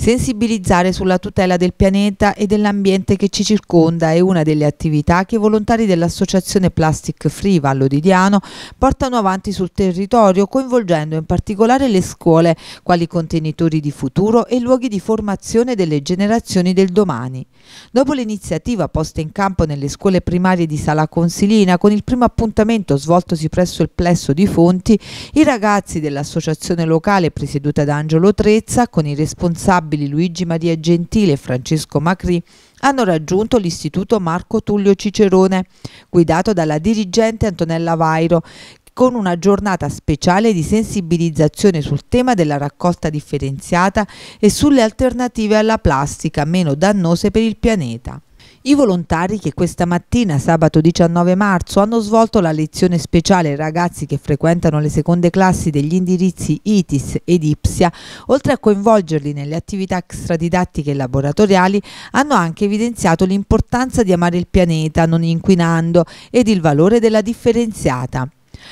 Sensibilizzare sulla tutela del pianeta e dell'ambiente che ci circonda è una delle attività che i volontari dell'associazione Plastic Free Vallo di Diano portano avanti sul territorio, coinvolgendo in particolare le scuole quali contenitori di futuro e luoghi di formazione delle generazioni del domani. Dopo l'iniziativa posta in campo nelle scuole primarie di Sala Consilina, con il primo appuntamento svoltosi presso il plesso di Fonti, i ragazzi dell'associazione locale presieduta da Angelo Trezza, con i responsabili onorabili Luigi Maria Gentile e Francesco Macri hanno raggiunto l'Istituto Marco Tullio Cicerone, guidato dalla dirigente Antonella Vairo, con una giornata speciale di sensibilizzazione sul tema della raccolta differenziata e sulle alternative alla plastica meno dannose per il pianeta. I volontari che questa mattina, sabato 19 marzo, hanno svolto la lezione speciale ai ragazzi che frequentano le seconde classi degli indirizzi ITIS ed IPSIA, oltre a coinvolgerli nelle attività extradidattiche e laboratoriali, hanno anche evidenziato l'importanza di amare il pianeta non inquinando ed il valore della differenziata.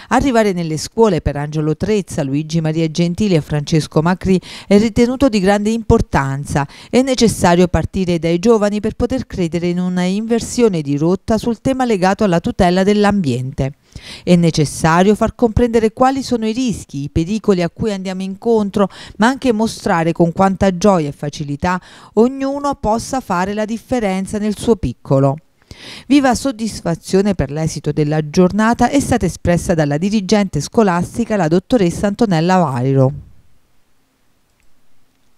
Arrivare nelle scuole per Angelo Trezza, Luigi Maria Gentili e Francesco Macri è ritenuto di grande importanza. È necessario partire dai giovani per poter credere in una inversione di rotta sul tema legato alla tutela dell'ambiente. È necessario far comprendere quali sono i rischi, i pericoli a cui andiamo incontro, ma anche mostrare con quanta gioia e facilità ognuno possa fare la differenza nel suo piccolo. Viva soddisfazione per l'esito della giornata è stata espressa dalla dirigente scolastica la dottoressa Antonella Variro.